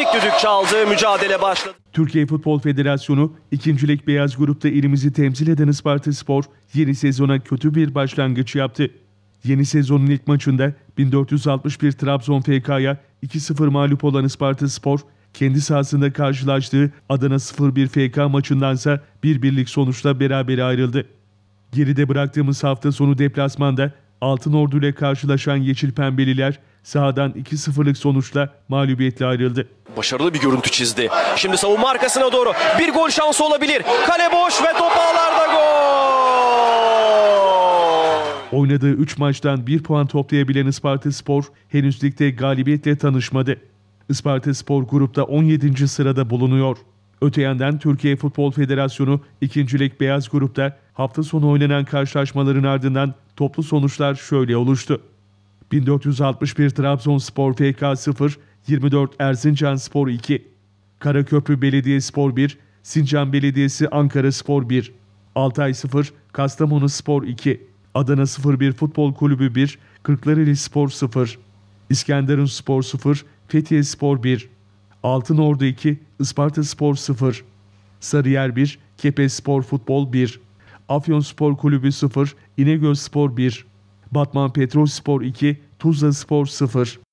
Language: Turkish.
ilk düdük çaldı, mücadele başladı. Türkiye Futbol Federasyonu ikincilik beyaz grupta ilimizi temsil eden Isparta Spor yeni sezona kötü bir başlangıç yaptı. Yeni sezonun ilk maçında 1461 Trabzon FK'ya 2-0 mağlup olan Isparta Spor, kendi sahasında karşılaştığı Adana 0-1 FK maçındansa bir birlik sonuçla beraber ayrıldı. Geride bıraktığımız hafta sonu deplasmanda Altın Ordu ile karşılaşan Yeşil Pembeliler sahadan 2-0'lık sonuçla mağlubiyetle ayrıldı. Başarılı bir görüntü çizdi. Şimdi savunma arkasına doğru bir gol şansı olabilir. Kale boş ve top ağlarda gol. Oynadığı 3 maçtan 1 puan toplayabilen Isparta Spor henüz ligde galibiyetle tanışmadı. Isparta Spor grupta 17. sırada bulunuyor. Öte yandan Türkiye Futbol Federasyonu 2. Lig Beyaz Grup'ta hafta sonu oynanan karşılaşmaların ardından toplu sonuçlar şöyle oluştu. 1461 Trabzonspor FK 0, 24 Erzincan Spor 2, Karaköprü Belediyespor 1, Sincan Belediyesi Ankara Spor 1, Altay 0, Kastamonu Spor 2, Adana 01 Futbol Kulübü 1, Kırklareli Spor 0, İskenderun Spor 0, Fethiye Spor 1, Altın Ordu 2, Isparta Spor 0, Sarıyer 1, Kepes Spor Futbol 1, Afyon Spor Kulübü 0, İnegöl Spor 1, Batman Petrol Spor 2, Tuzla Spor 0,